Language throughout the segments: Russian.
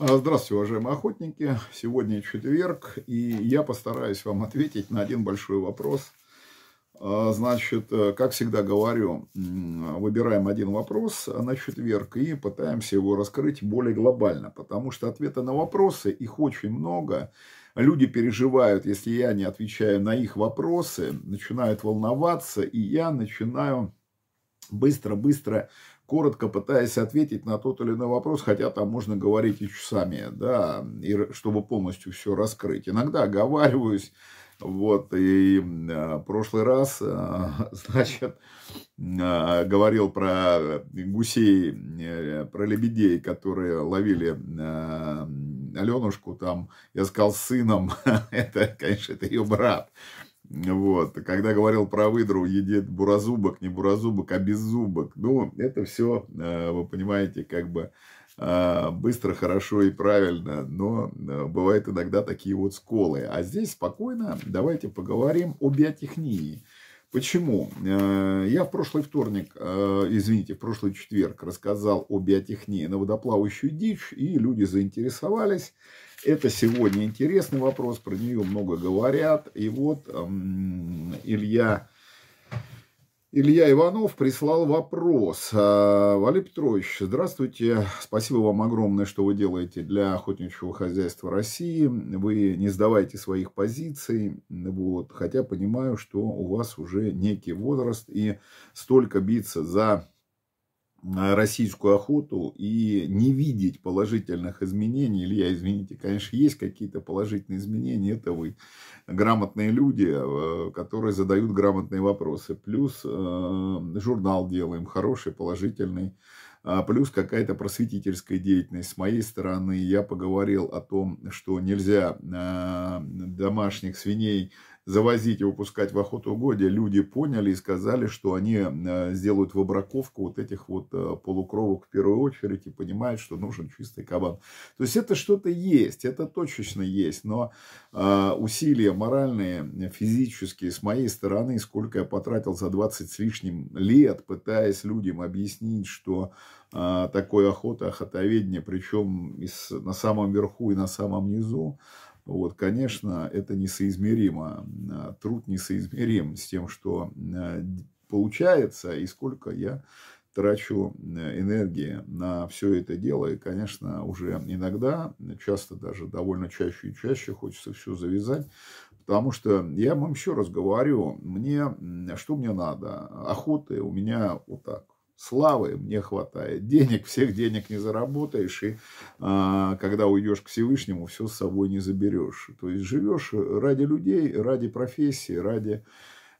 А, здравствуйте, уважаемые охотники. Сегодня четверг, и я постараюсь вам ответить на один большой вопрос. А, значит, э, как всегда говорю, выбираем один вопрос на четверг и пытаемся его раскрыть более глобально, потому что ответы на вопросы, их очень много. Люди переживают, если я не отвечаю на их вопросы, начинают волноваться, и я начинаю быстро-быстро коротко пытаясь ответить на тот или иной вопрос, хотя там можно говорить и часами, да, и чтобы полностью все раскрыть. Иногда оговариваюсь, вот, и э, прошлый раз, э, значит, э, говорил про гусей, э, про лебедей, которые ловили э, Аленушку там, я сказал, сыном, это, конечно, это ее брат, вот, когда говорил про выдру, едет буразубок, не буразубок, а беззубок. Ну, это все, э, вы понимаете, как бы э, быстро, хорошо и правильно, но э, бывают иногда такие вот сколы. А здесь спокойно давайте поговорим о биотехнии. Почему? Я в прошлый вторник, извините, в прошлый четверг рассказал о биотехнии на водоплавающую дичь, и люди заинтересовались. Это сегодня интересный вопрос, про нее много говорят. И вот Илья... Илья Иванов прислал вопрос. А, Валерий Петрович, здравствуйте. Спасибо вам огромное, что вы делаете для охотничьего хозяйства России. Вы не сдавайте своих позиций. Вот. Хотя понимаю, что у вас уже некий возраст и столько биться за российскую охоту и не видеть положительных изменений. Илья, извините, конечно, есть какие-то положительные изменения. Это вы грамотные люди, э, которые задают грамотные вопросы. Плюс э, журнал делаем хороший, положительный. А плюс какая-то просветительская деятельность. С моей стороны я поговорил о том, что нельзя э, домашних свиней завозить и выпускать в охоту охотугодие, люди поняли и сказали, что они э, сделают выбраковку вот этих вот э, полукровок в первую очередь и понимают, что нужен чистый кабан. То есть это что-то есть, это точечно есть, но э, усилия моральные, физические с моей стороны, сколько я потратил за 20 с лишним лет, пытаясь людям объяснить, что такой охота, охотоведение, причем на самом верху и на самом низу, вот, конечно, это несоизмеримо. А, труд несоизмерим с тем, что а, получается и сколько я трачу а, энергии на все это дело. И, конечно, уже иногда, часто даже довольно чаще и чаще хочется все завязать. Потому что, я вам еще раз говорю, мне, что мне надо? Охоты у меня вот так славы мне хватает, денег, всех денег не заработаешь, и а, когда уйдешь к Всевышнему, все с собой не заберешь. То есть живешь ради людей, ради профессии, ради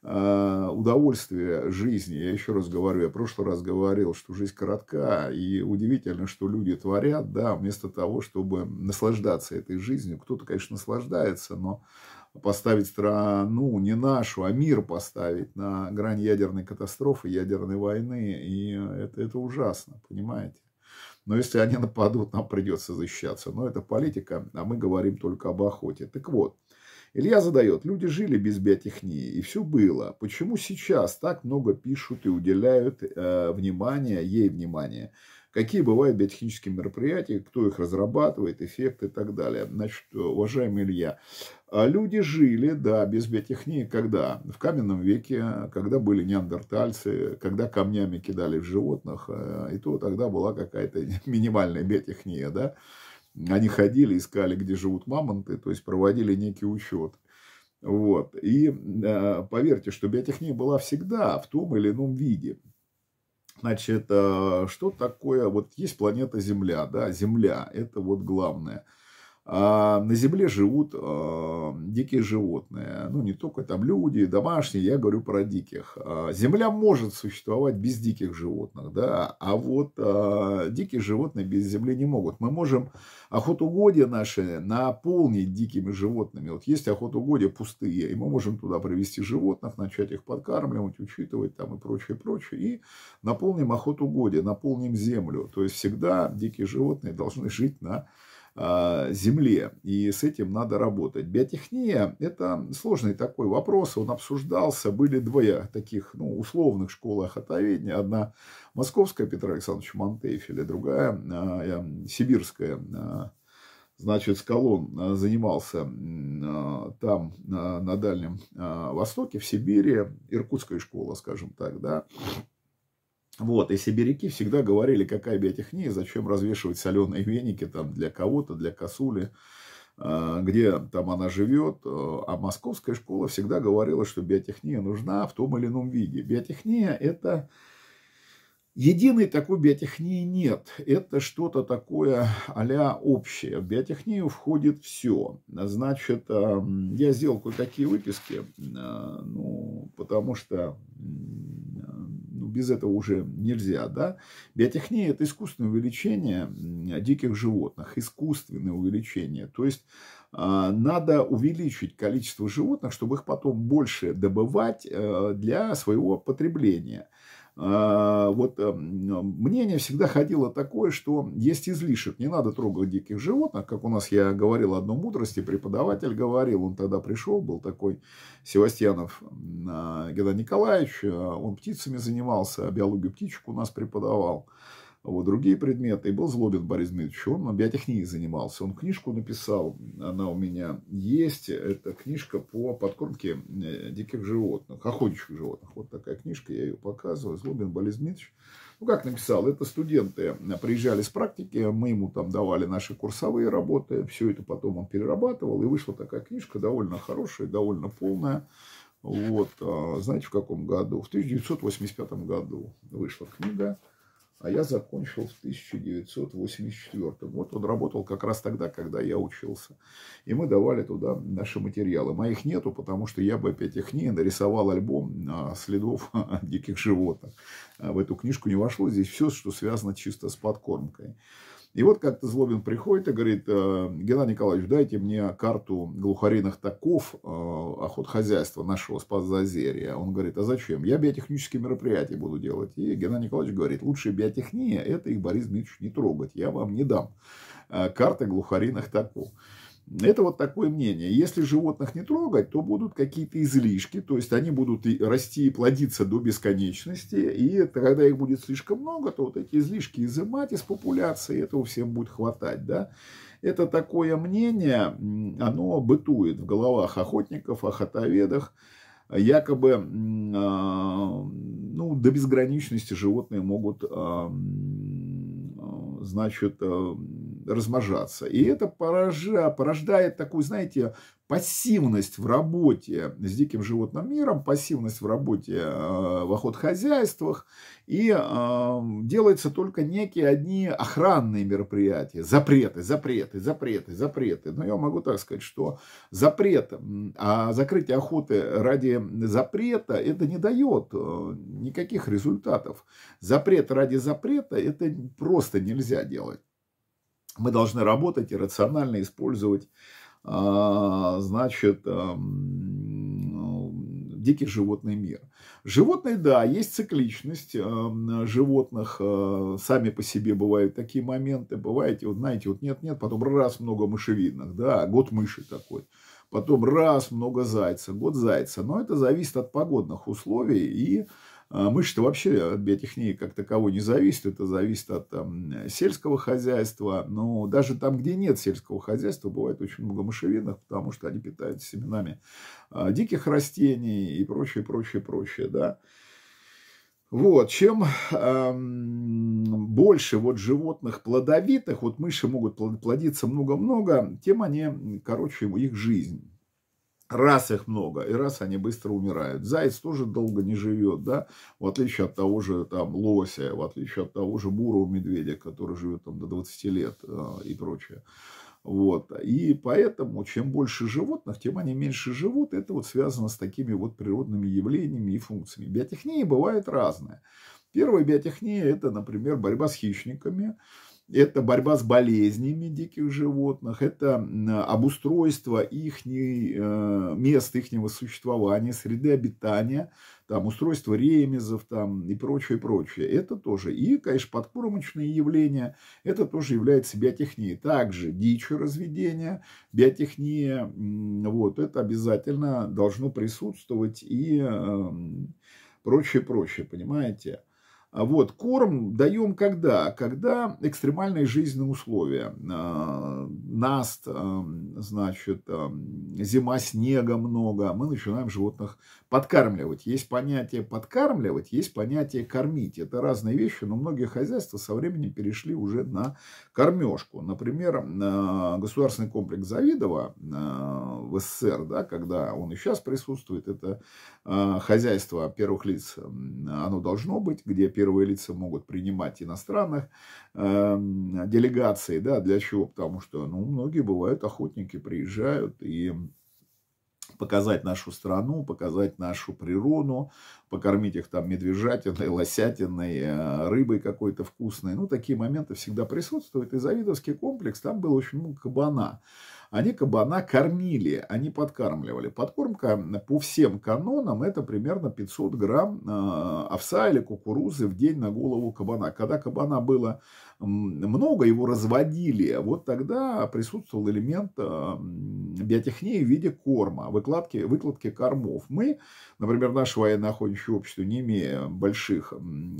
а, удовольствия жизни. Я еще раз говорю, я в прошлый раз говорил, что жизнь коротка, и удивительно, что люди творят, да, вместо того, чтобы наслаждаться этой жизнью. Кто-то, конечно, наслаждается, но поставить страну, не нашу, а мир поставить на грань ядерной катастрофы, ядерной войны. И это, это ужасно, понимаете? Но если они нападут, нам придется защищаться. Но это политика, а мы говорим только об охоте. Так вот, Илья задает, люди жили без биотехнии, и все было. Почему сейчас так много пишут и уделяют э, внимание, ей внимание? какие бывают биотехнические мероприятия, кто их разрабатывает, эффекты и так далее. Значит, уважаемый Илья, а люди жили, да, без биотехнии, когда? В каменном веке, когда были неандертальцы, когда камнями кидали в животных, э, и то тогда была какая-то минимальная биотехния, да. Они ходили, искали, где живут мамонты, то есть проводили некий учет. Вот. И э, поверьте, что биотехния была всегда в том или ином виде. Значит, э, что такое, вот есть планета Земля, да, Земля, это вот главное – а на земле живут а, дикие животные. Ну, не только там люди, домашние, я говорю про диких. А, земля может существовать без диких животных, да, а вот а, дикие животные без земли не могут. Мы можем охотугодия наши наполнить дикими животными. Вот есть охотугодия пустые, и мы можем туда привести животных, начать их подкармливать, учитывать там и прочее, прочее. И наполним охотугодие, наполним землю. То есть всегда дикие животные должны жить на а, земле, и с этим надо работать. Биотехния – это сложный такой вопрос, он обсуждался, были двое таких ну, условных школ охотоведения, одна московская Петра Александровича Монтефеля, другая а, сибирская а, значит, Скалон занимался там, на Дальнем Востоке, в Сибири, иркутская школа, скажем так, да, вот, и сибиряки всегда говорили, какая биотехния, зачем развешивать соленые веники там для кого-то, для косули, а, где там она живет. А, а московская школа всегда говорила, что биотехния нужна в том или ином виде. Биотехния – это... Единой такой биотехнии нет. Это что-то такое а общее. В биотехнию входит все. Значит, а, я сделал кое-какие выписки, ну, потому что без этого уже нельзя, да. Биотехния – это искусственное увеличение диких животных, искусственное увеличение. То есть, а, надо увеличить количество животных, чтобы их потом больше добывать э, для своего потребления. А, вот эм, мнение всегда ходило такое, что есть излишек, не надо трогать диких животных, как у нас я говорил одну мудрости, преподаватель говорил, он тогда пришел, был такой Севастьянов а, Геннадий Николаевич, а, он птицами занимался, биологию птичек у нас преподавал вот, другие предметы. И был злобен Борис Дмитриевич, он биотехнией занимался, он книжку написал, она у меня есть, это книжка по подкормке э, диких животных, охотничьих животных, вот такая книжка, я ее показываю, злобин Борис Дмитриевич. Ну, как написал, это студенты э, приезжали с практики, мы ему там давали наши курсовые работы, все это потом он перерабатывал, и вышла такая книжка, довольно хорошая, довольно полная. Вот, а, знаете, в каком году? В 1985 году вышла книга а я закончил в 1984. Вот он работал как раз тогда, когда я учился. И мы давали туда наши материалы. Моих нету, потому что я бы опять их не нарисовал альбом а, следов диких животных. А в эту книжку не вошло. Здесь все, что связано чисто с подкормкой. И вот как-то Злобин приходит и говорит, «Э, Геннадий Николаевич, дайте мне карту глухариных таков э, охотхозяйства нашего Спасзазерья. Он говорит, а зачем? Я биотехнические мероприятия буду делать. И Геннадий Николаевич говорит, лучшая биотехния – это их Борис Дмитриевич не трогать, я вам не дам. Э, карты глухариных таков. Это вот такое мнение. Если животных не трогать, то будут какие-то излишки, то есть они будут и расти и плодиться до бесконечности, и это, когда их будет слишком много, то вот эти излишки изымать из популяции, этого всем будет хватать, да. Это такое мнение, оно бытует в головах охотников, охотоведах, якобы а, ну, до безграничности животные могут а, а, значит, размножаться. И это поража, порождает такую, знаете, пассивность в работе с диким животным миром, пассивность в работе э, в охотхозяйствах, и э, делаются только некие одни охранные мероприятия, запреты, запреты, запреты, запреты. Но я могу так сказать, что запрет, а закрытие охоты ради запрета, это не дает э, никаких результатов. Запрет ради запрета, это просто нельзя делать. Мы должны работать и рационально использовать а, значит, эм, дикий животный мир. Животные, да, есть цикличность эм, животных, э, сами по себе бывают такие моменты, бываете, вот знаете, вот нет-нет, потом раз много мышевидных, да, год мыши такой, потом раз много зайца, год зайца, но это зависит от погодных условий и а мышцы вообще от биотехнии как таковой не зависит, это зависит от там, сельского хозяйства, но даже там, где нет сельского хозяйства, бывает очень много мышевинных, потому что они питаются семенами а, диких растений и прочее, прочее, прочее, да. Вот, чем эм, больше вот животных плодовитых, вот мыши могут плодиться много-много, тем они, короче, их жизнь раз их много, и раз они быстро умирают. Заяц тоже долго не живет, да, в отличие от того же там лося, в отличие от того же бурого медведя, который живет там до 20 лет э, и прочее. Вот. И поэтому, чем больше животных, тем они меньше живут. Это вот связано с такими вот природными явлениями и функциями. Биотехнии бывают разные. Первая биотехния – это, например, борьба с хищниками это борьба с болезнями диких животных, это обустройство их э, мест ихнего существования, среды обитания, там устройство ремезов там, и прочее, прочее. Это тоже. И, конечно, подкормочные явления, это тоже является биотехнией. Также дичь разведения, биотехния, вот, это обязательно должно присутствовать и э, прочее, прочее, понимаете? А вот, корм даем когда? Когда экстремальные жизненные условия. А, наст, значит, зима, снега много. А мы начинаем животных подкармливать. Есть понятие подкармливать, есть понятие кормить. Это разные вещи, но многие хозяйства со временем перешли уже на кормежку. Например, государственный комплекс Завидова в СССР, да, когда он и сейчас присутствует, это хозяйство первых лиц, оно должно быть, где первые лица могут принимать иностранных э, делегаций, да, для чего? Потому что, ну, многие бывают охотники, приезжают и показать нашу страну, показать нашу природу, покормить их там медвежатиной, лосятиной, э, рыбой какой-то вкусной. Ну, такие моменты всегда присутствуют. И Завидовский комплекс, там был очень много кабана они кабана кормили, они подкармливали. Подкормка по всем канонам это примерно 500 грамм а, овса или кукурузы в день на голову кабана. Когда кабана было много, его разводили, вот тогда присутствовал элемент а, биотехнии в виде корма, выкладки, выкладки кормов. Мы, например, наше военно-охотничье общество, не имея больших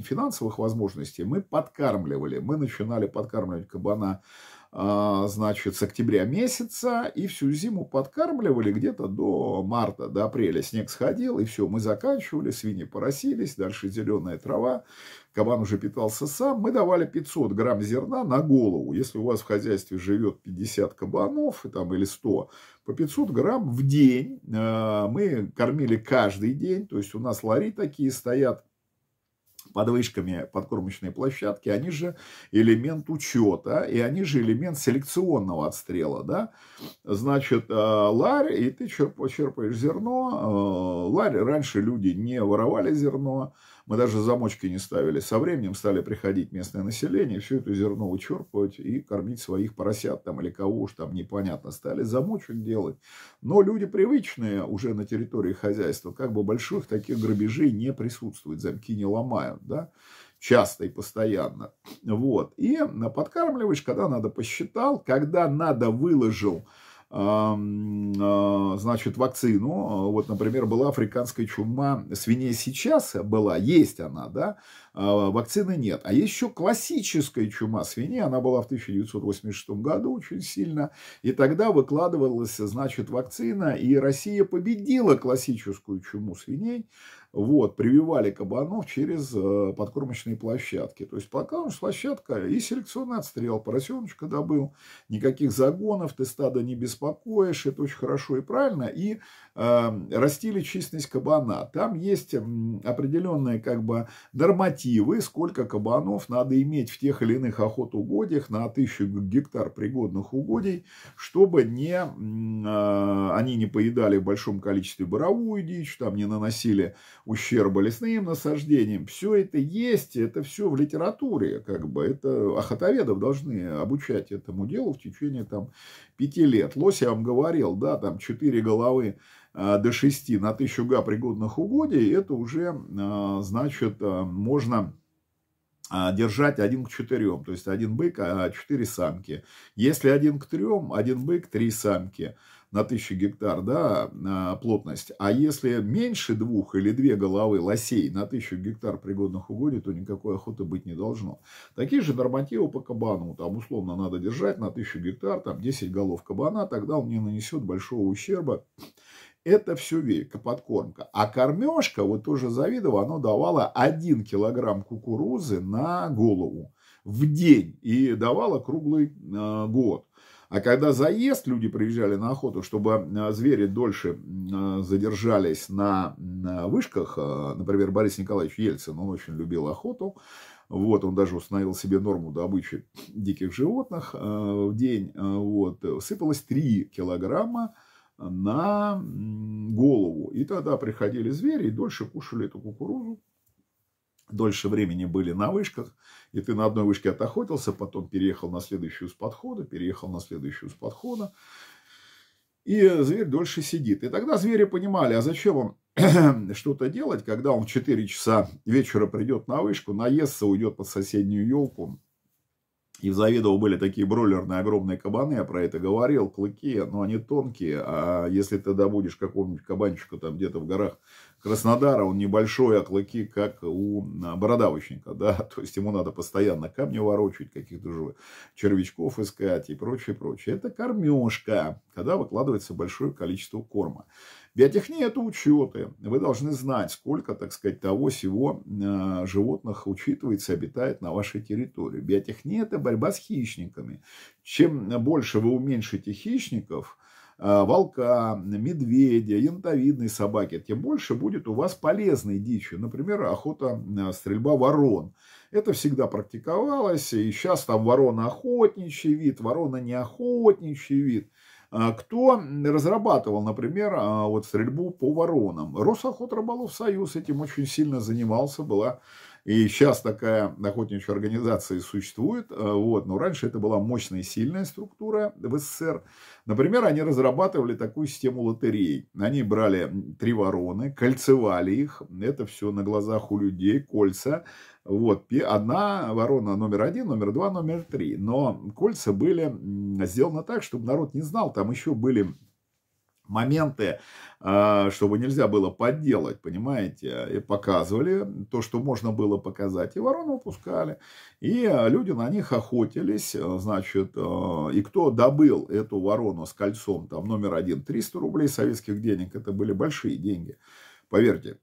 финансовых возможностей, мы подкармливали. Мы начинали подкармливать кабана а, значит, с октября месяца и всю зиму подкармливали где-то до марта, до апреля. Снег сходил, и все, мы заканчивали, свиньи поросились, дальше зеленая трава, кабан уже питался сам. Мы давали 500 грамм зерна на голову. Если у вас в хозяйстве живет 50 кабанов там, или 100, по 500 грамм в день а, мы кормили каждый день. То есть у нас лари такие стоят, подвышками вышками подкормочные площадки, они же элемент учета, и они же элемент селекционного отстрела, да. Значит, э, ларь, и ты черпаешь зерно, э, ларь, раньше люди не воровали зерно, мы даже замочки не ставили. Со временем стали приходить местное население, все это зерно учерпывать и кормить своих поросят там или кого уж там непонятно. Стали замочек делать. Но люди привычные уже на территории хозяйства, как бы больших таких грабежей не присутствует. Замки не ломают, да часто и постоянно. Вот. И э, подкармливаешь, когда надо посчитал, когда надо выложил а, значит, вакцину. А, вот, например, была африканская чума свиней сейчас, была, есть она, да, а, вакцины нет. А есть еще классическая чума свиней, она была в 1986 году очень сильно, и тогда выкладывалась, значит, вакцина, и Россия победила классическую чуму свиней, вот, прививали кабанов через э, подкормочные площадки. То есть пока он площадка и селекционный отстрел, поросеночка добыл, никаких загонов, ты стадо не беспокоишь, это очень хорошо и правильно, и э, растили численность кабана. Там есть определенные как бы нормативы, сколько кабанов надо иметь в тех или иных охотугодиях на тысячу гектар пригодных угодий, чтобы не, э, они не поедали в большом количестве боровую дичь, там не наносили ущерба лесным насаждениям. Все это есть, это все в литературе, как бы, это охотоведов должны обучать этому делу в течение там пяти лет. Лось, я вам говорил, да, там четыре головы а, до 6 на 1000 га пригодных угодий, это уже, а, значит, а, можно держать один к четырем, то есть один бык, а четыре самки. Если один к трем, один бык, три самки – на 1000 гектар да, а, плотность, а если меньше двух или две головы лосей на 1000 гектар пригодных угодий, то никакой охоты быть не должно. Такие же нормативы по кабану, там условно надо держать на 1000 гектар там 10 голов кабана, тогда он не нанесет большого ущерба это все велька, подкормка. А кормежка, вот тоже завидово, она давала 1 килограмм кукурузы на голову в день и давала круглый э, год. А когда заезд, люди приезжали на охоту, чтобы а, звери дольше а, задержались на, а, вышках. Например, Борис Николаевич Ельцин, он очень любил охоту. Вот, он даже установил себе норму добычи диких животных в день. Вот, сыпалось 3 килограмма на голову. И тогда приходили звери и дольше кушали эту кукурузу дольше времени были на вышках, и ты на одной вышке отохотился, потом переехал на следующую с подхода, переехал на следующую с подхода, и зверь дольше сидит. И тогда звери понимали, а зачем он что-то делать, когда он в 4 часа вечера придет на вышку, наестся, уйдет под соседнюю елку, и в Завидово были такие бройлерные огромные кабаны, я про это говорил, клыки, но они тонкие, а если ты добудешь какого-нибудь кабанчика там где-то в горах Краснодара, он небольшой, а клыки как у а, бородавочника, да, то есть ему надо постоянно камни ворочать, каких-то же червячков искать и прочее, прочее. Это кормежка, когда выкладывается большое количество корма. Биотехния – это учеты. Вы должны знать, сколько, так сказать, того всего а, животных учитывается, обитает на вашей территории. Биотехния – это борьба с хищниками. Чем больше вы уменьшите хищников, а, волка, медведя, янтовидной собаки, тем больше будет у вас полезной дичи. Например, охота, стрельба ворон. Это всегда практиковалось, и сейчас там ворона охотничий вид, ворона не охотничий вид. А, кто разрабатывал, например, а, вот стрельбу по воронам? Росохотрыболов Союз этим очень сильно занимался, была и сейчас такая охотничья организация существует. Э, вот. Но раньше это была мощная и сильная структура в СССР. Например, они разрабатывали такую систему лотерей. Они брали три вороны, кольцевали их. Это все на глазах у людей, кольца. Вот, одна ворона номер один, номер два, номер три. Но кольца были сделаны так, чтобы народ не знал. Там еще были моменты, а, чтобы нельзя было подделать, понимаете, и показывали то, что можно было показать, и ворон выпускали, и люди на них охотились, значит, а, и кто добыл эту ворону с кольцом, там, номер один, 300 рублей советских денег, это были большие деньги, поверьте,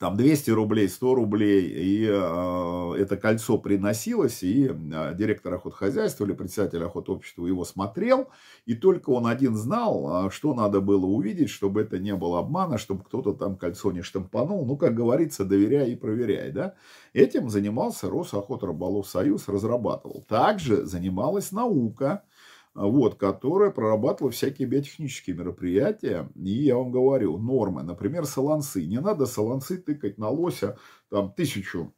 там 200 рублей, 100 рублей, и а, это кольцо приносилось, и а, директор охотхозяйства или председатель охотобщества его смотрел, и только он один знал, а, что надо было увидеть, чтобы это не было обмана, чтобы кто-то там кольцо не штампанул, ну, как говорится, доверяй и проверяй, да. Этим занимался Росохотрыболов Союз, разрабатывал. Также занималась наука, а, вот, которая прорабатывала всякие биотехнические мероприятия. И я вам говорю, нормы, например, солонцы. Не надо солонцы тыкать на лося, там, тысячу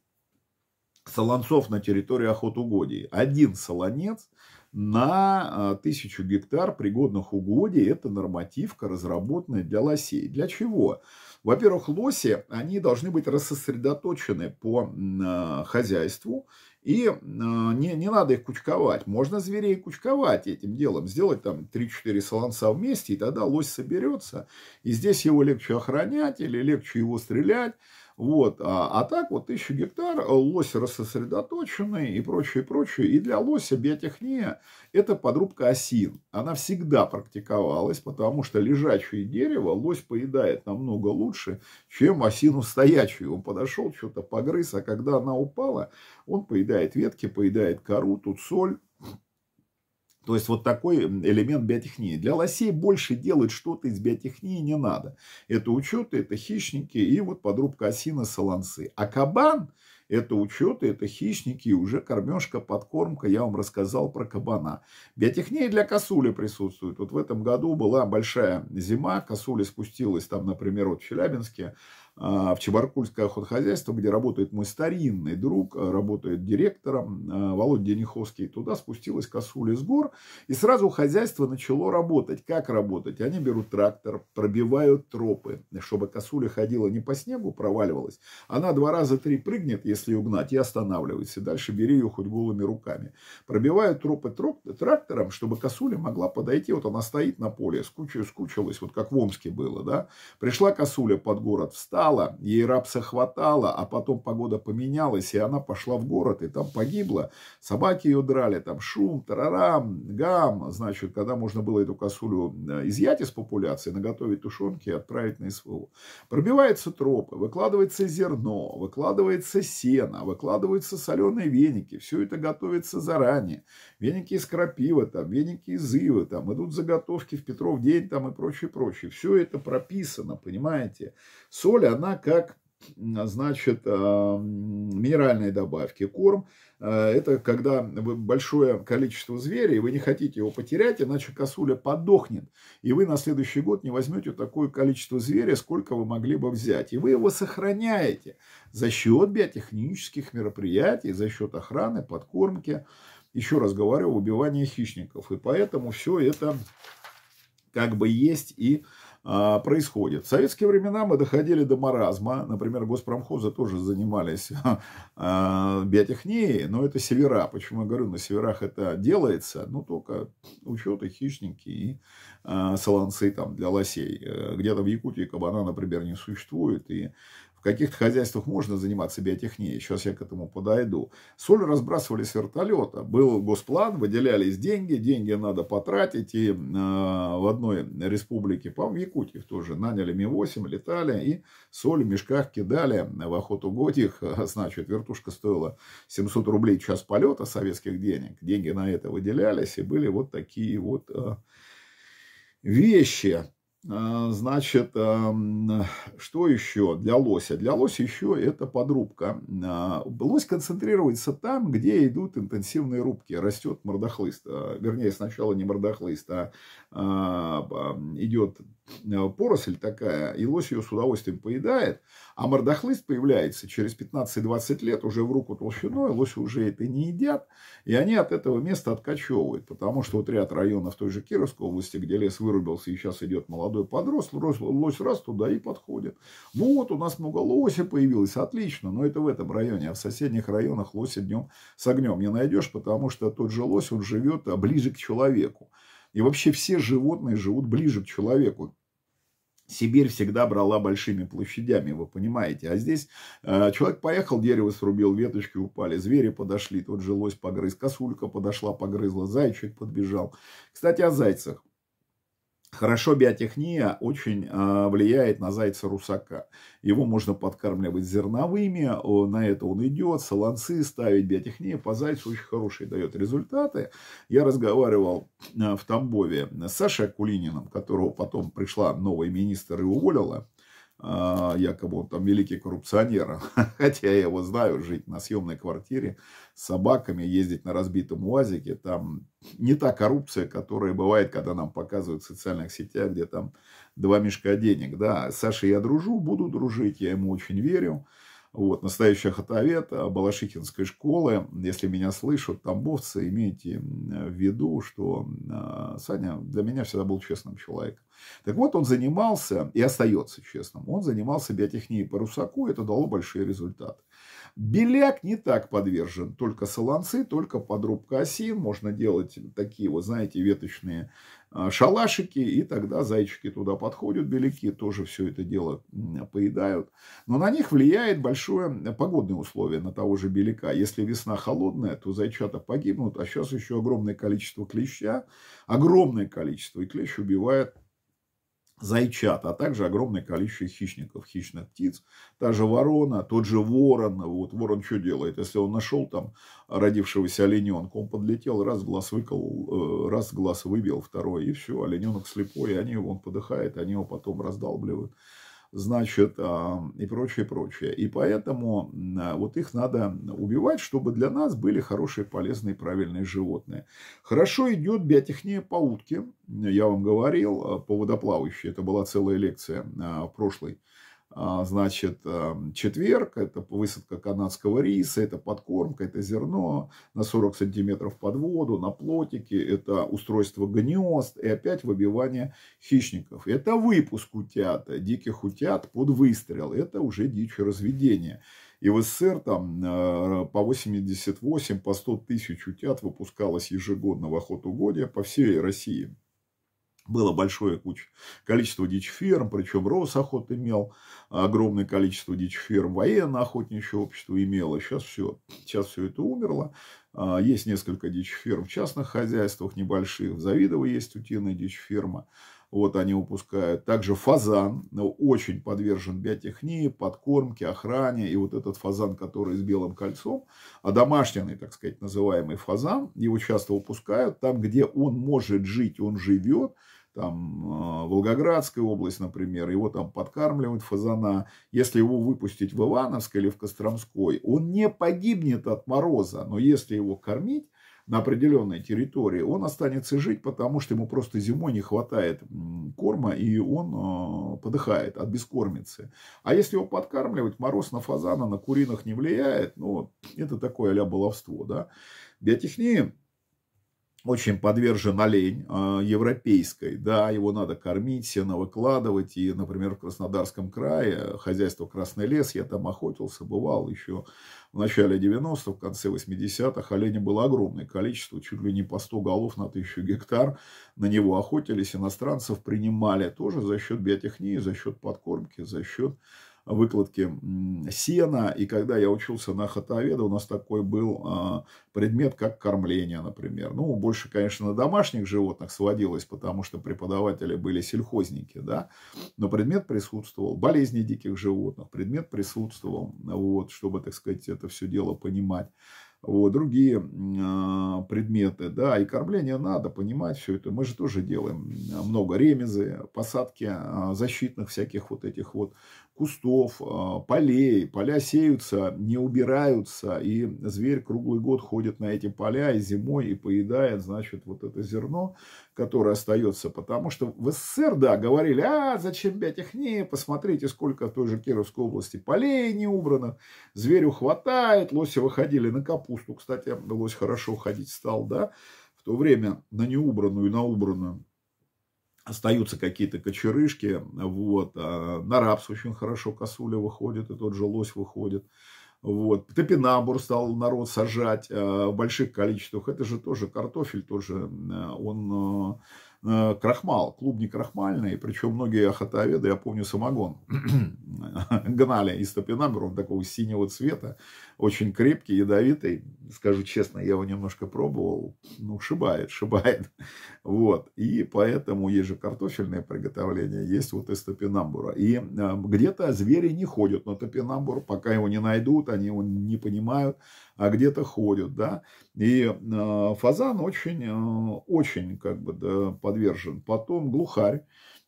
солонцов на территории охотугодий. Один солонец на а, тысячу гектар пригодных угодий – это нормативка, разработанная для лосей. Для чего? Во-первых, лоси, они должны быть рассосредоточены по а, хозяйству, и э, не, не надо их кучковать. Можно зверей кучковать этим делом. Сделать там 3-4 солонца вместе, и тогда лось соберется. И здесь его легче охранять или легче его стрелять. Вот. А, а так вот тысячу гектар, э, лось рассосредоточенный и прочее, прочее. И для лося биотехния – это подрубка осин. Она всегда практиковалась, потому что лежачее дерево лось поедает намного лучше, чем осину стоячую. Он подошел, что-то погрыз, а когда она упала, он поедает ветки, поедает кору, тут соль. То есть, вот такой элемент биотехнии. Для лосей больше делать что-то из биотехнии не надо. Это учеты, это хищники и вот подрубка осины, солонцы. А кабан – это учеты, это хищники, и уже кормежка, подкормка. Я вам рассказал про кабана. Биотехния для косули присутствует. Вот в этом году была большая зима, косуля спустилась там, например, вот в Челябинске, а, в Чебаркульское охотхозяйство, где работает мой старинный друг, а, работает директором а, Володя Дениховский. Туда спустилась косуля с гор, и сразу хозяйство начало работать. Как работать? Они берут трактор, пробивают тропы, чтобы косуля ходила не по снегу, проваливалась. Она два раза три прыгнет, если угнать, и останавливается. дальше бери ее хоть голыми руками. Пробивают тропы троп, трактором, чтобы косуля могла подойти. Вот она стоит на поле, скучилась, скучилась, вот как в Омске было. Да? Пришла косуля под город, встала, хватало, ей рапса хватало, а потом погода поменялась, и она пошла в город, и там погибла. Собаки ее драли, там шум, тарарам, гам. Значит, когда можно было эту косулю э, изъять из популяции, наготовить тушенки и отправить на СВО. Пробиваются тропы, выкладывается зерно, выкладывается сено, выкладываются соленые веники. Все это готовится заранее веники из крапива, там, веники из ивы, там, идут заготовки в Петров день там, и прочее, прочее. Все это прописано, понимаете. Соль, она как значит, а, минеральные добавки, корм. Э, это когда большое количество зверя, и вы не хотите его потерять, иначе косуля подохнет. И вы на следующий год не возьмете такое количество зверя, сколько вы могли бы взять. И вы его сохраняете за счет биотехнических мероприятий, за счет охраны, подкормки еще раз говорю, убивание хищников. И поэтому все это как бы есть и а, происходит. В советские времена мы доходили до маразма. Например, госпромхозы тоже занимались а, биотехнией, но это севера. Почему я говорю, на северах это делается? Ну, только учеты, хищники и а, солонцы там, для лосей. Э, где-то в Якутии кабана, например, не существует. И каких-то хозяйствах можно заниматься биотехнией, сейчас я к этому подойду. Соль разбрасывали с вертолета, был госплан, выделялись деньги, деньги надо потратить, и э, в одной республике, по-моему, в Якутии тоже, наняли Ми-8, летали, и соль в мешках кидали в охоту охотугодьях, значит, вертушка стоила 700 рублей час полета советских денег, деньги на это выделялись, и были вот такие вот э, вещи. А, значит, эм, что еще для лося? Для лося еще это подрубка. А, лось концентрируется там, где идут интенсивные рубки. Растет мордохлыст. А, вернее, сначала не мордохлыст, а идет э, поросль такая, и лось ее с удовольствием поедает. А мордохлыст появляется через 15-20 лет уже в руку толщиной, лоси уже это не едят, и они от этого места откачевывают, потому что вот ряд районов той же Кировской области, где лес вырубился и сейчас идет молодой подрост, лось раз туда и подходит. Ну вот у нас много лося появилось, отлично, но это в этом районе, а в соседних районах лоси днем с огнем не найдешь, потому что тот же лось, он живет а, ближе к человеку. И вообще все животные живут ближе к человеку. Сибирь всегда брала большими площадями, вы понимаете. А здесь э, человек поехал, дерево срубил, веточки упали, звери подошли, тут же лось погрыз, косулька подошла, погрызла, зайчик подбежал. Кстати, о зайцах. Хорошо биотехния очень э, влияет на зайца-русака. Его можно подкармливать зерновыми, на это он идет, солонцы ставить, биотехния по зайцу очень хорошие дает результаты. Я разговаривал э, в Тамбове с Сашей Акулининым, которого потом пришла новая министр и уволила. А, якобы он там великий коррупционер, хотя я его знаю, жить на съемной квартире с собаками, ездить на разбитом УАЗике, там не та коррупция, которая бывает, когда нам показывают в социальных сетях, где там два мешка денег, да, Саша я дружу, буду дружить, я ему очень верю, вот, настоящая хатовета Балашихинской школы. Если меня слышат тамбовцы, имейте в виду, что а, Саня для меня всегда был честным человеком. Так вот, он занимался, и остается честным, он занимался биотехнией по Русаку, и это дало большие результаты. Беляк не так подвержен, только солонцы, только подрубка оси можно делать такие вот, знаете, веточные а, шалашики, и тогда зайчики туда подходят, белики тоже все это дело поедают. Но на них влияет большое погодное условие на того же белика. Если весна холодная, то зайчата погибнут, а сейчас еще огромное количество клеща, огромное количество, и клещ убивает зайчат, а также огромное количество хищников, хищных птиц, та же ворона, тот же ворон, вот ворон что делает, если он нашел там родившегося олененка, он подлетел, раз глаз выколол, э, раз глаз выбил, второй, и все, олененок слепой, и они, он подыхает, они его потом раздалбливают значит, а, и прочее, прочее. И поэтому а, вот их надо убивать, чтобы для нас были хорошие, полезные, правильные животные. Хорошо идет биотехния по утке, я вам говорил, а, по водоплавающей, это была целая лекция в прошлой а, значит, эм, четверг, это высадка канадского риса, это подкормка, это зерно на 40 сантиметров под воду, на плотике, это устройство гнезд и опять выбивание хищников. Это выпуск утят, диких утят под выстрел, это уже дичь разведения. И в СССР там э, по 88, по 100 тысяч утят выпускалось ежегодно в охотугодие по всей России. Было большое куча, количество дичферм, причем Росохот имел огромное количество дичферм, военно-охотничье общество имело. Сейчас все, сейчас все это умерло. А, есть несколько дичферм в частных хозяйствах небольших. В Завидово есть утиная дичферма. Вот они выпускают Также фазан очень подвержен биотехнии, подкормке, охране. И вот этот фазан, который с белым кольцом, а домашний, так сказать, называемый фазан, его часто выпускают там, где он может жить, он живет там а, Волгоградская область, например, его там подкармливают фазана. Если его выпустить в Ивановской или в Костромской, он не погибнет от мороза, но если его кормить на определенной территории, он останется жить, потому что ему просто зимой не хватает корма, и он а, подыхает от бескормицы. А если его подкармливать, мороз на фазана, на куриных не влияет. Ну, это такое а-ля баловство, да. Биотехния очень подвержен олень а, европейской, да, его надо кормить, выкладывать, и, например, в Краснодарском крае э, хозяйство «Красный лес», я там охотился, бывал еще в начале 90-х, в конце 80-х, оленя было огромное количество, чуть ли не по 100 голов на 1000 гектар, на него охотились, иностранцев принимали тоже за счет биотехнии, за счет подкормки, за счет выкладки сена. И когда я учился на хатаведа, у нас такой был а, предмет, как кормление, например. Ну, больше, конечно, на домашних животных сводилось, потому что преподаватели были сельхозники, да. Но предмет присутствовал. Болезни диких животных, предмет присутствовал, вот, чтобы, так сказать, это все дело понимать вот, другие э, предметы, да, и кормление надо понимать все это. Мы же тоже делаем много ремезы, посадки э, защитных всяких вот этих вот кустов, а, полей. Поля сеются, не убираются, и зверь круглый год ходит на эти поля и зимой, и поедает, значит, вот это зерно, которое остается. Потому что в СССР, да, говорили, а зачем биотехния, посмотрите, сколько в той же Кировской области полей не убрано, зверю хватает, лоси выходили на капусту, кстати, лось хорошо ходить стал, да, в то время на неубранную и на убранную остаются какие-то кочерышки, вот, а на рапс очень хорошо косуля выходит, и тот же лось выходит, вот, топинамбур стал народ сажать а, в больших количествах, это же тоже картофель, тоже а, он а, Э, крахмал, клубни крахмальные, причем многие ахатоведы, я помню, самогон гнали из топинамбура он такого синего цвета, очень крепкий, ядовитый, скажу честно, я его немножко пробовал, ну, шибает, шибает, вот, и поэтому есть же картофельное приготовление, есть вот из топинамбура, и э, где-то звери не ходят на топинамбур, пока его не найдут, они его не понимают, а где-то ходят, да. И а, фазан очень, э, очень как бы да, подвержен. Потом глухарь.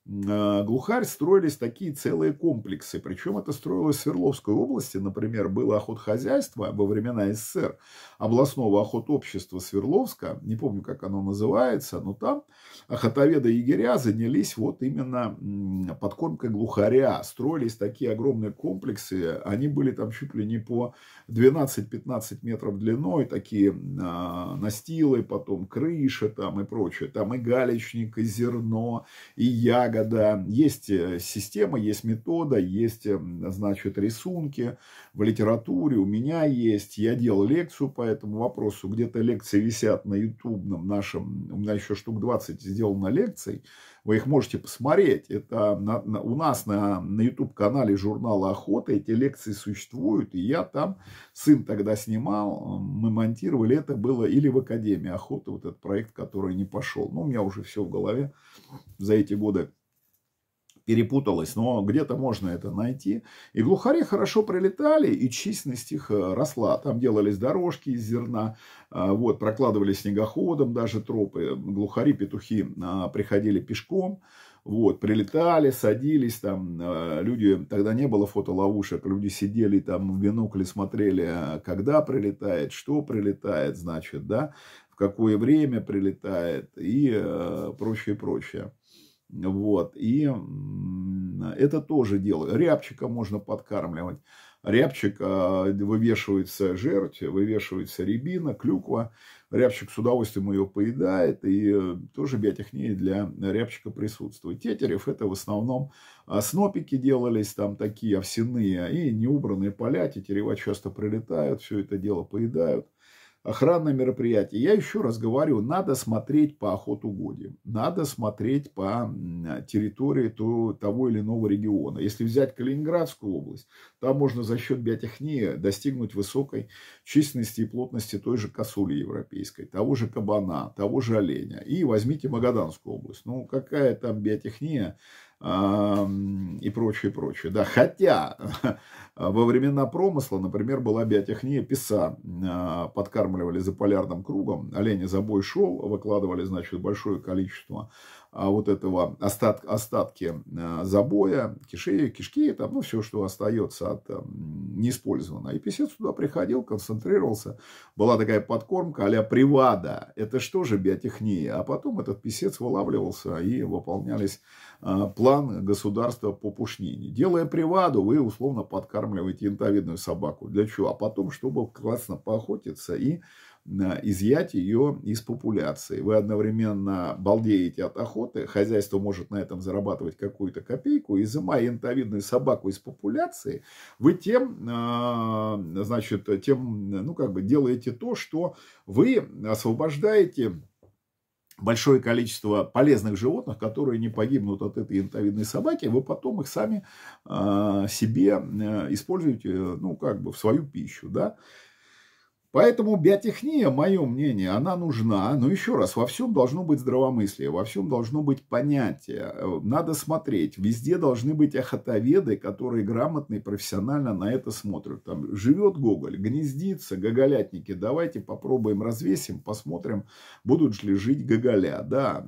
Э, глухарь строились такие целые комплексы. Причем это строилось в Свердловской области. Например, было охотхозяйство во времена СССР, областного охотобщества Свердловска. Не помню, как оно называется, но там охотоведы и егеря занялись вот именно подкормкой глухаря. Строились такие огромные комплексы. Они были там чуть ли не по 12-15 метров длиной. Такие а, настилы, потом крыши там и прочее. Там и галечник, и зерно, и ягоды шага, да, есть э, система, есть метода, есть, э, значит, рисунки в литературе, у меня есть, я делал лекцию по этому вопросу, где-то лекции висят на ютубном нашем, у меня еще штук 20 сделано лекций, вы их можете посмотреть, это на, на, у нас на, на YouTube-канале журнала «Охота» эти лекции существуют, и я там, сын тогда снимал, э, мы монтировали, это было или в Академии охоты, вот этот проект, который не пошел, но ну, у меня уже все в голове за эти годы перепуталось, но где-то можно это найти. И глухари хорошо прилетали, и численность их э, росла. Там делались дорожки из зерна, э, вот, прокладывали снегоходом даже тропы. Глухари, петухи э, приходили пешком. Вот, прилетали, садились там, люди, тогда не было фотоловушек, люди сидели там в бинокле, смотрели, когда прилетает, что прилетает, значит, да, в какое время прилетает и прочее, прочее. Вот. И это тоже дело. Рябчика можно подкармливать. Рябчик а, вывешивается жерть, вывешивается рябина, клюква. Рябчик с удовольствием ее поедает. И э, тоже биотехнии для рябчика присутствует. Тетерев это в основном а, снопики делались, там такие овсяные и неубранные поля. Тетерева часто прилетают, все это дело поедают охранное мероприятие. Я еще раз говорю, надо смотреть по охотугодиям, надо смотреть по территории того или иного региона. Если взять Калининградскую область, там можно за счет биотехнии достигнуть высокой численности и плотности той же косули европейской, того же кабана, того же оленя. И возьмите Магаданскую область. Ну, какая там биотехния, а, и прочее, прочее. Да, хотя во времена промысла, например, была биотехния писа. А, подкармливали за полярным кругом, олени бой шел, выкладывали, значит, большое количество а, вот этого остат, остатки а, забоя, киши, кишки, там, ну, все, что остается от неиспользованного. И писец туда приходил, концентрировался. Была такая подкормка а привада. Это что же биотехния? А потом этот писец вылавливался и выполнялись а, план государства по пушнине. Делая приваду, вы условно подкармливаете янтовидную собаку. Для чего? А потом, чтобы классно поохотиться и а, изъять ее из популяции. Вы одновременно балдеете от охоты, хозяйство может на этом зарабатывать какую-то копейку, изымая янтовидную собаку из популяции, вы тем, а, значит, тем, ну, как бы делаете то, что вы освобождаете большое количество полезных животных, которые не погибнут от этой янтовидной собаки, вы потом их сами а, себе э, используете, ну, как бы в свою пищу, да. Поэтому биотехния, мое мнение, она нужна. Но еще раз, во всем должно быть здравомыслие, во всем должно быть понятие. Надо смотреть. Везде должны быть охотоведы, которые грамотно и профессионально на это смотрят. Там живет Гоголь, гнездится, гоголятники. Давайте попробуем развесим, посмотрим, будут ли жить гоголя. Да,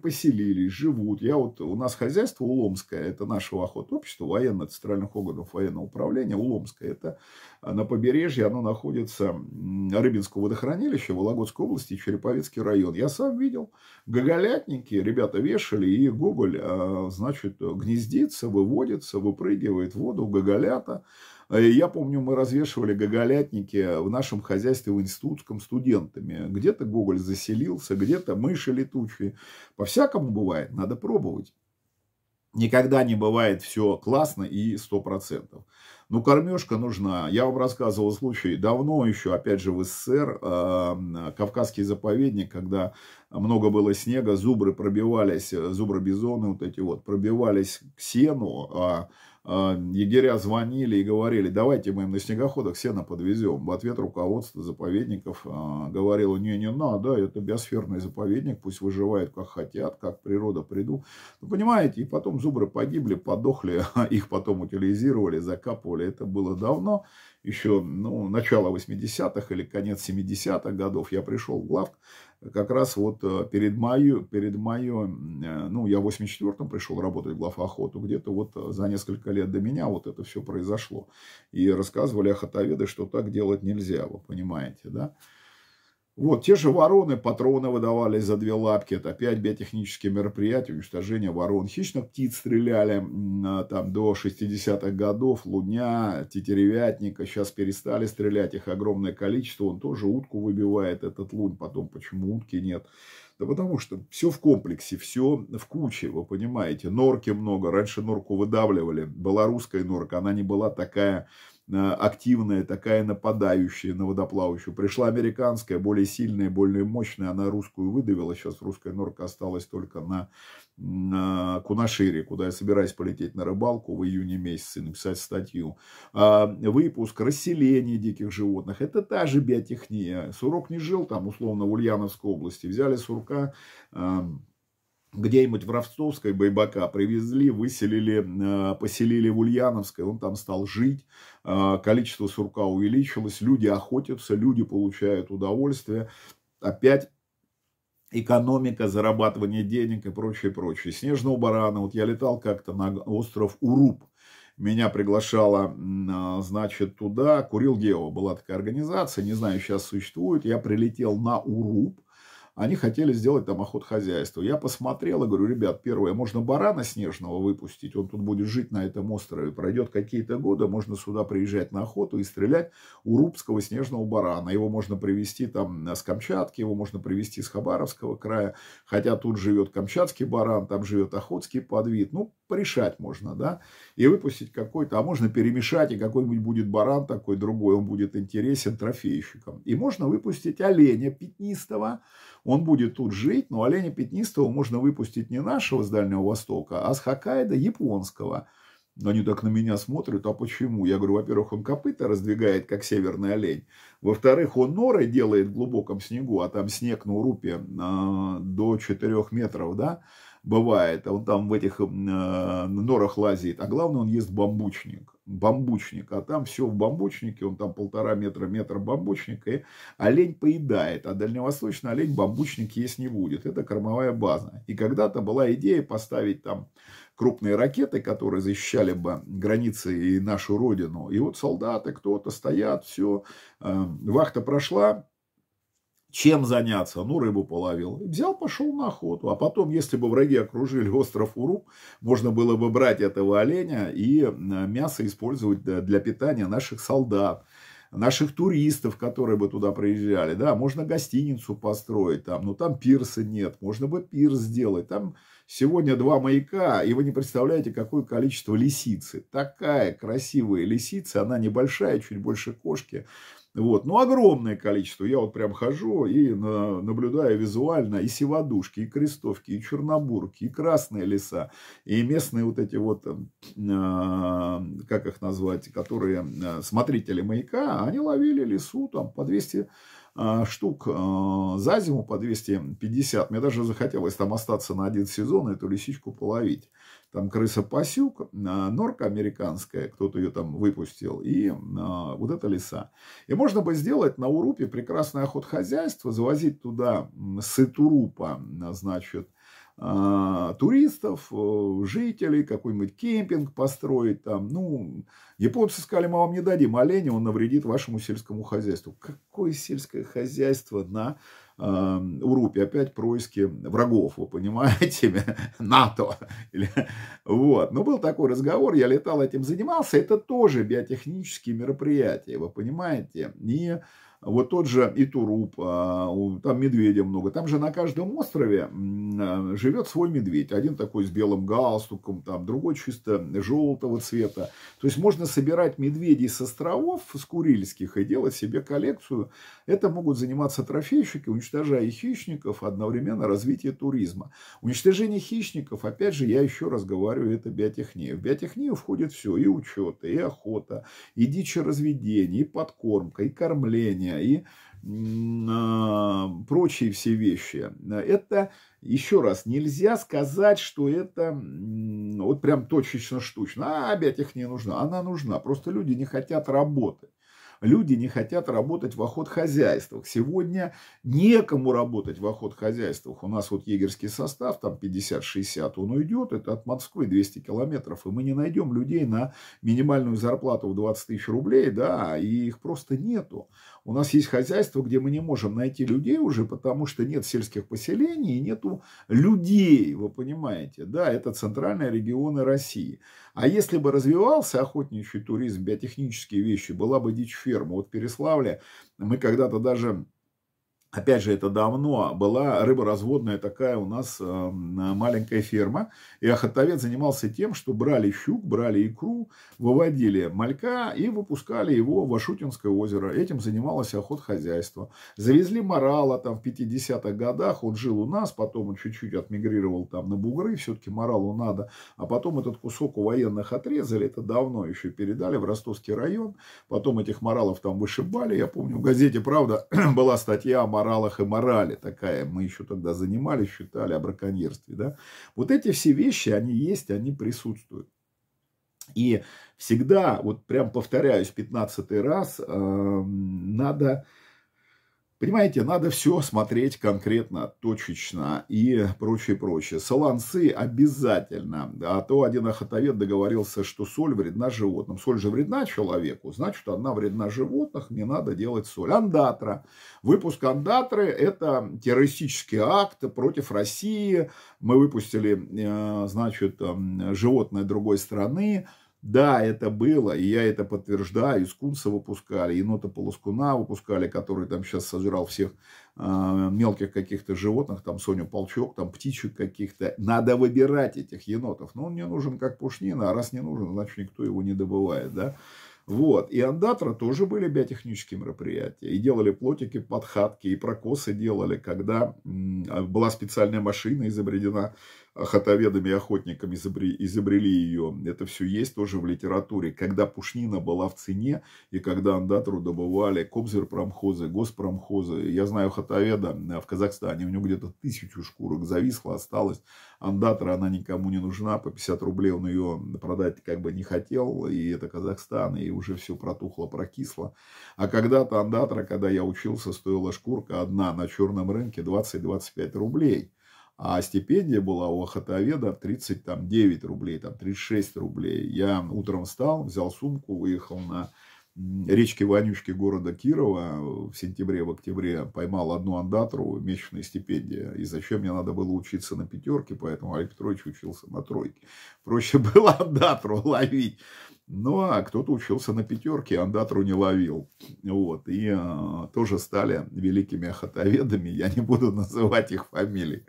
поселились, живут. Я вот, у нас хозяйство Уломское, это нашего охотобщества, военно-центральных органов военного управления, Уломское. Это а на побережье, оно находится Рыбинского водохранилища Вологодской области Череповецкий район. Я сам видел, гоголятники ребята вешали, и Гоголь, а, значит, гнездится, выводится, выпрыгивает в воду, гоголята. А, я помню, мы развешивали гоголятники в нашем хозяйстве в институтском студентами. Где-то Гоголь заселился, где-то мыши летучие. По-всякому бывает, надо пробовать. Никогда не бывает все классно и сто процентов. Ну, кормежка нужна. Я вам рассказывал случай давно еще, опять же, в СССР, э, Кавказский заповедник, когда много было снега, зубры пробивались, э, зубры-бизоны вот эти вот, пробивались к сену, а а, егеря звонили и говорили, давайте мы им на снегоходах сено подвезем. В ответ руководство заповедников а, говорило, не, не надо, это биосферный заповедник, пусть выживают как хотят, как природа приду. Ну, понимаете, и потом зубры погибли, подохли, их потом утилизировали, закапывали. Это было давно еще ну, начало 80-х или конец 70-х годов я пришел в главк, как раз вот э, перед маю, перед маю, э, ну, я в 84-м пришел работать в главоохоту, где-то вот э, за несколько лет до меня вот это все произошло. И рассказывали охотоведы, что так делать нельзя, вы понимаете, да? Вот, те же вороны, патроны выдавали за две лапки, это опять биотехнические мероприятия, уничтожение ворон, хищных птиц стреляли а, там до 60-х годов, луня, тетеревятника, сейчас перестали стрелять, их огромное количество, он тоже утку выбивает, этот лунь, потом почему утки нет, да потому что все в комплексе, все в куче, вы понимаете, норки много, раньше норку выдавливали, была русская норка, она не была такая Э, активная, такая нападающая на водоплавающую. Пришла американская, более сильная, более мощная, она русскую выдавила. Сейчас русская норка осталась только на, на Кунашире, куда я собираюсь полететь на рыбалку в июне месяце написать статью. А, выпуск расселение диких животных. Это та же биотехния. Сурок не жил там, условно, в Ульяновской области. Взяли сурка, где-нибудь в Ростовской Байбака привезли, выселили, э, поселили в Ульяновской, он там стал жить, э, количество сурка увеличилось, люди охотятся, люди получают удовольствие, опять экономика, зарабатывание денег и прочее, прочее. Снежного барана, вот я летал как-то на остров Уруб, меня приглашала, а, значит, туда, Курил Гео, была такая организация, не знаю, сейчас существует, я прилетел на Уруб они хотели сделать там охот хозяйство. Я посмотрел и говорю, ребят, первое, можно барана снежного выпустить, он тут будет жить на этом острове, пройдет какие-то годы, можно сюда приезжать на охоту и стрелять у рубского снежного барана. Его можно привезти там с Камчатки, его можно привезти с Хабаровского края, хотя тут живет камчатский баран, там живет охотский подвид, ну, порешать можно, да и выпустить какой-то, а можно перемешать, и какой-нибудь будет баран такой другой, он будет интересен трофейщикам. И можно выпустить оленя пятнистого, он будет тут жить, но оленя пятнистого можно выпустить не нашего с Дальнего Востока, а с Хоккайдо японского. Они так на меня смотрят, а почему? Я говорю, во-первых, он копыта раздвигает, как северный олень. Во-вторых, он норы делает в глубоком снегу, а там снег на Урупе э, до 4 метров, да бывает, а он там в этих э, норах лазит, а главное, он ест бамбучник, бамбучник, а там все в бамбучнике, он там полтора метра, метр бамбучника, и олень поедает, а дальневосточный олень бамбучник есть не будет, это кормовая база. И когда-то была идея поставить там крупные ракеты, которые защищали бы границы и нашу родину, и вот солдаты, кто-то стоят, все, э, вахта прошла, чем заняться? Ну, рыбу половил. взял, пошел на охоту. А потом, если бы враги окружили остров Уру, можно было бы брать этого оленя и э, мясо использовать для питания наших солдат наших туристов, которые бы туда приезжали, да, можно гостиницу построить там, но там пирса нет, можно бы пирс сделать, там сегодня два маяка, и вы не представляете, какое количество лисицы, такая красивая лисица, она небольшая, чуть больше кошки, вот. Ну, огромное количество. Я вот прям хожу и на, наблюдаю визуально и севадушки, и крестовки, и чернобурки, и красные леса, и местные вот эти вот, э, как их назвать, которые э, смотрители маяка, они ловили лесу там по 200 э, штук э, за зиму по 250. Мне даже захотелось там остаться на один сезон и эту лисичку половить там крыса пасюк, а, норка американская, кто-то ее там выпустил, и а, вот эта лиса. И можно бы сделать на Урупе прекрасное охотхозяйство, завозить туда с Итурупа, значит, а, туристов, э, жителей, какой-нибудь кемпинг построить там. Ну, японцы сказали, мы вам не дадим оленя, он навредит вашему сельскому хозяйству. Какое сельское хозяйство на Эм, у Рупи опять происки врагов, вы понимаете, НАТО. вот. Но ну, был такой разговор, я летал этим занимался, это тоже биотехнические мероприятия, вы понимаете. И вот тот же Итуруп, а, там медведя много. Там же на каждом острове а, живет свой медведь. Один такой с белым галстуком, там другой чисто желтого цвета. То есть можно собирать медведей с островов, с Курильских, и делать себе коллекцию. Это могут заниматься трофейщики, уничтожая хищников, одновременно развитие туризма. Уничтожение хищников, опять же, я еще раз говорю, это биотехния. В биотехнию входит все, и учет, и охота, и дичь разведение, и подкормка, и кормление, и а, прочие все вещи. Это, еще раз, нельзя сказать, что это вот прям точечно штучно. А опять их не нужна. Она нужна. Просто люди не хотят работать. Люди не хотят работать в охотхозяйствах. Сегодня некому работать в охотхозяйствах. У нас вот егерский состав, там 50-60, он уйдет. Это от Москвы 200 километров. И мы не найдем людей на минимальную зарплату в 20 тысяч рублей. Да, и их просто нету. У нас есть хозяйство, где мы не можем найти людей уже, потому что нет сельских поселений и нету людей, вы понимаете. Да, это центральные регионы России. А если бы развивался охотничий туризм, биотехнические вещи, была бы дичь ферма. Вот в Переславле мы когда-то даже опять же, это давно, была рыборазводная такая у нас э, маленькая ферма. И охотовец занимался тем, что брали щук, брали икру, выводили малька и выпускали его в Ашутинское озеро. Этим занималось охотхозяйство. Завезли морала там в 50-х годах, он жил у нас, потом он чуть-чуть отмигрировал там на бугры, все-таки моралу надо. А потом этот кусок у военных отрезали, это давно еще передали в Ростовский район. Потом этих моралов там вышибали. Я помню, в газете «Правда» была статья о Морале моралах и морали такая, мы еще тогда занимались, считали о браконьерстве, да, вот эти все вещи, они есть, они присутствуют. И всегда, вот прям повторяюсь 15 раз, э, надо Понимаете, надо все смотреть конкретно, точечно и прочее, прочее. Солонцы обязательно. А то один охотовед договорился, что соль вредна животным. Соль же вредна человеку, значит, она вредна животных, не надо делать соль. Андатра. Выпуск андатры – это террористический акт против России. Мы выпустили, э, значит, эм, животное другой страны. Да, это было, и я это подтверждаю. И скунса выпускали, и енота полускуна выпускали, который там сейчас сожрал всех э, мелких каких-то животных, там Соню Полчок, там птичек каких-то. Надо выбирать этих енотов. Но ну, он не нужен как пушнина, а раз не нужен, значит, никто его не добывает, да. Вот. И андатра тоже были биотехнические мероприятия. И делали плотики, подхатки, и прокосы делали, когда была специальная машина изобретена, Хотоведами и охотниками изобрели, изобрели ее. Это все есть тоже в литературе. Когда пушнина была в цене, и когда андатру добывали кобзерпромхозы, госпромхозы. Я знаю хотоведа э, в Казахстане, у него где-то тысячу шкурок зависло, осталось. Андатра, она никому не нужна, по 50 рублей он ее продать как бы не хотел, и это Казахстан, и уже все протухло, прокисло. А когда-то андатра, когда я учился, стоила шкурка одна на черном рынке 20-25 рублей а стипендия была у охотоведа 39 рублей, там 36 рублей. Я утром встал, взял сумку, выехал на речке Ванючки города Кирова в сентябре, в октябре поймал одну андатру месячная стипендия. И зачем мне надо было учиться на пятерке, поэтому Олег Петрович учился на тройке. Проще было андатру ловить. Ну, а кто-то учился на пятерке, андатру не ловил. Вот. И э, тоже стали великими охотоведами. Я не буду называть их фамилии.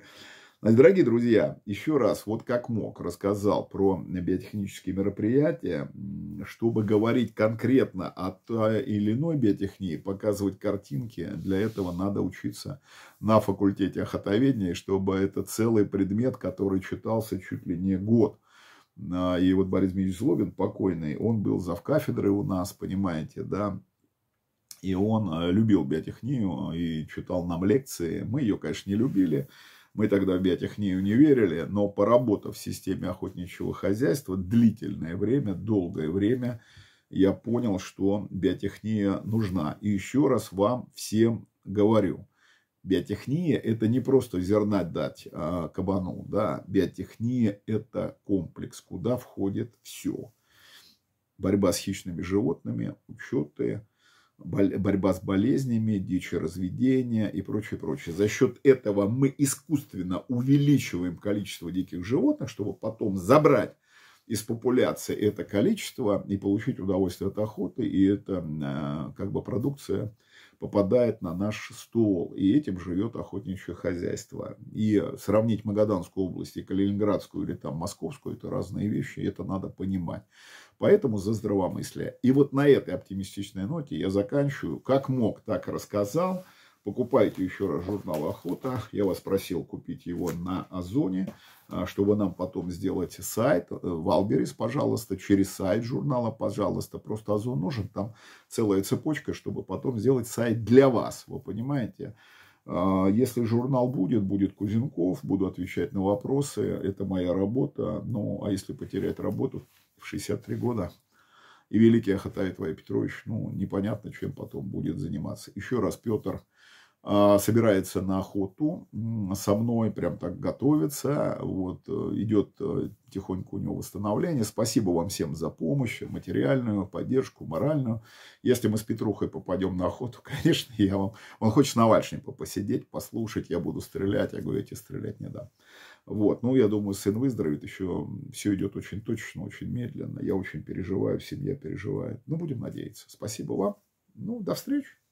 Дорогие друзья, еще раз, вот как мог, рассказал про биотехнические мероприятия, чтобы говорить конкретно о той или иной биотехнии, показывать картинки, для этого надо учиться на факультете охотоведения, чтобы это целый предмет, который читался чуть ли не год. А, и вот Борис Дмитриевич Злобин, покойный, он был зав кафедры у нас, понимаете, да, и он э, любил биотехнию и читал нам лекции. Мы ее, конечно, не любили, мы тогда в биотехнию не верили, но поработав в системе охотничьего хозяйства длительное время, долгое время, я понял, что биотехния нужна. И еще раз вам всем говорю, биотехния – это не просто зерна дать а, кабану. Да? Биотехния – это комплекс, куда входит все. Борьба с хищными животными, учеты, борьба с болезнями, дичь разведения и прочее, прочее. За счет этого мы искусственно увеличиваем количество диких животных, чтобы потом забрать из популяции это количество и получить удовольствие от охоты, и это а, как бы продукция попадает на наш стол, и этим живет охотничье хозяйство. И сравнить Магаданскую область и Калининградскую или там Московскую, это разные вещи, это надо понимать. Поэтому за здравомыслие. И вот на этой оптимистичной ноте я заканчиваю. Как мог, так рассказал. Покупайте еще раз журнал «Охота». Я вас просил купить его на Озоне, а, чтобы нам потом сделать сайт. Э, Валберис, пожалуйста, через сайт журнала, пожалуйста. Просто Озон нужен, там целая цепочка, чтобы потом сделать сайт для вас. Вы понимаете? А, если журнал будет, будет Кузенков, буду отвечать на вопросы, это моя работа. Ну, а если потерять работу, в 63 года. И великий Ахатай Твой Петрович, ну, непонятно, чем потом будет заниматься. Еще раз, Петр а, собирается на охоту со мной, прям так готовится, вот, э, идет э, тихонько у него восстановление. Спасибо вам всем за помощь, материальную поддержку, моральную. Если мы с Петрухой попадем на охоту, конечно, я вам... Он хочет на вальшнику посидеть, послушать, я буду стрелять, я говорю, я тебе стрелять не дам. Вот. Ну, я думаю, сын выздоровеет, еще все идет очень точно, очень медленно. Я очень переживаю, семья переживает. Ну, будем надеяться. Спасибо вам. Ну, до встречи.